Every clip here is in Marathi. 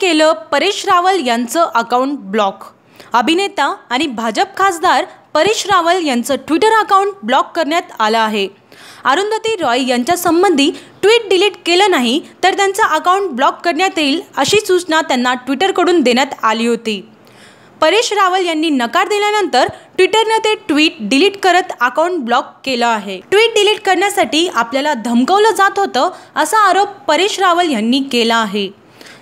केलं परेश रावल यांचं अकाउंट ब्लॉक अभिनेता आणि भाजप खासदार परेश रावल यांचं ट्विटर अकाउंट ब्लॉक करण्यात आलं आहे अरुंधती रॉय यांच्या संबंधी ट्विट डिलीट केलं नाही तर त्यांचं अकाउंट ब्लॉक करण्यात येईल अशी सूचना त्यांना ट्विटरकडून देण्यात आली होती परेश रावल यांनी नकार दिल्यानंतर ट्विटरनं ते ट्विट डिलीट करत अकाउंट ब्लॉक केलं आहे ट्विट डिलीट करण्यासाठी आपल्याला धमकवलं जात होतं असा आरोप परेश रावल यांनी केला आहे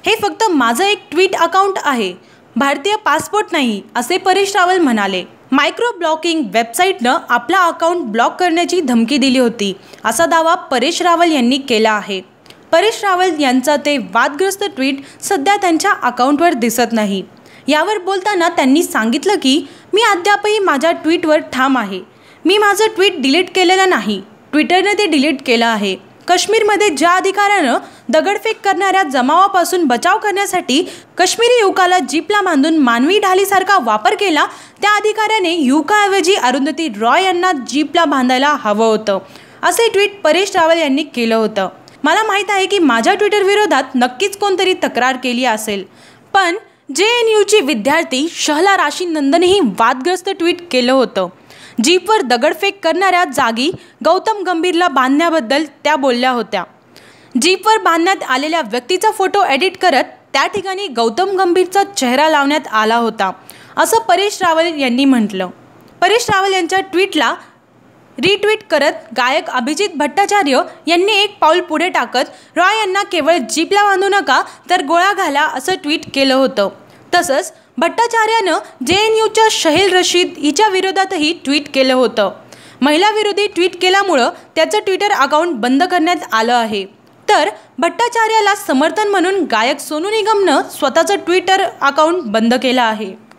हे फक्त माझं एक ट्विट अकाउंट आहे भारतीय पासपोर्ट नाही असे परेश रावल म्हणाले मायक्रो ब्लॉकिंग वेबसाईटनं आपला अकाउंट ब्लॉक करण्याची धमकी दिली होती असा दावा परेश रावल यांनी केला आहे परेश रावल यांचा ते वादग्रस्त ट्विट सध्या त्यांच्या अकाउंटवर दिसत नाही यावर बोलताना त्यांनी सांगितलं की मी अद्यापही माझ्या ट्विटवर ठाम आहे मी माझं ट्विट डिलीट केलेलं नाही ट्विटरने ते डिलीट केलं आहे काश्मीरमध्ये ज्या अधिकाऱ्यानं दगडफेक करणाऱ्या जमावापासून बचाव करण्यासाठी काश्मीरी युवकाला जीपला बांधून मानवी ढालीसारखा वापर केला त्या अधिकाऱ्याने युवकाऐवजी अरुंधती रॉय यांना जीपला बांधायला हवं होतं असे ट्विट परेश रावल यांनी केलं होतं मला माहीत आहे की माझ्या ट्विटर विरोधात नक्कीच कोणतरी तक्रार केली असेल पण जे एन यूची विद्यार्थी शहला राशी नंदनही वादग्रस्त ट्विट केलं होतं जीपवर दगडफेक करणाऱ्या जागी गौतम गंभीरला बांधण्याबद्दल त्या बोलल्या होत्या जीपवर बांधण्यात आलेल्या व्यक्तीचा फोटो एडिट करत त्या ठिकाणी गौतम गंभीरचा चेहरा लावण्यात आला होता असं परेश रावल यांनी म्हटलं परेश रावल यांच्या ट्विटला रिट्विट करत गायक अभिजित भट्टाचार्य यांनी एक पाऊल पुढे टाकत रॉय यांना केवळ जीपला बांधू नका तर गोळा घाला असं ट्विट केलं होतं तसंच भट्टाचार्यानं जे एन यूच्या शहेल रशीद हिच्या विरोधातही ट्विट केलं होतं महिलाविरोधी ट्विट केल्यामुळं त्याचं ट्विटर अकाउंट बंद करण्यात आलं आहे तर भट्टाचार्याला समर्थन म्हणून गायक सोनू निगमनं स्वतःचं ट्विटर अकाउंट बंद केलं आहे